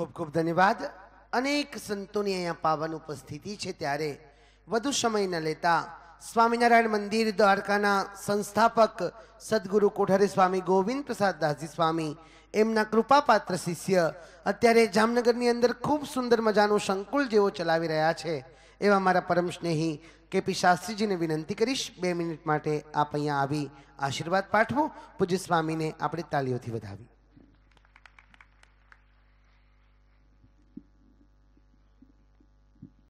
ખૂબ ખૂબ ધન્યવાદ અનેક સંતોની અહીંયા પાવન ઉપસ્થિતિ છે ત્યારે વધુ સમય ન લેતા સ્વામિનારાયણ મંદિર દ્વારકાના સંસ્થાપક સદગુરુ કોઠારી સ્વામી ગોવિંદ પ્રસાદ દાસજી સ્વામી એમના કૃપાપાત્ર શિષ્ય અત્યારે જામનગરની અંદર ખૂબ સુંદર મજાનું સંકુલ જેવો ચલાવી રહ્યા છે એવા મારા પરમ સ્નેહી કેપી શાસ્ત્રીજીને વિનંતી કરીશ બે મિનિટ માટે આપ અહીંયા આવી આશીર્વાદ પાઠવો પૂજ્ય સ્વામીને આપણે તાલીઓથી વધાવી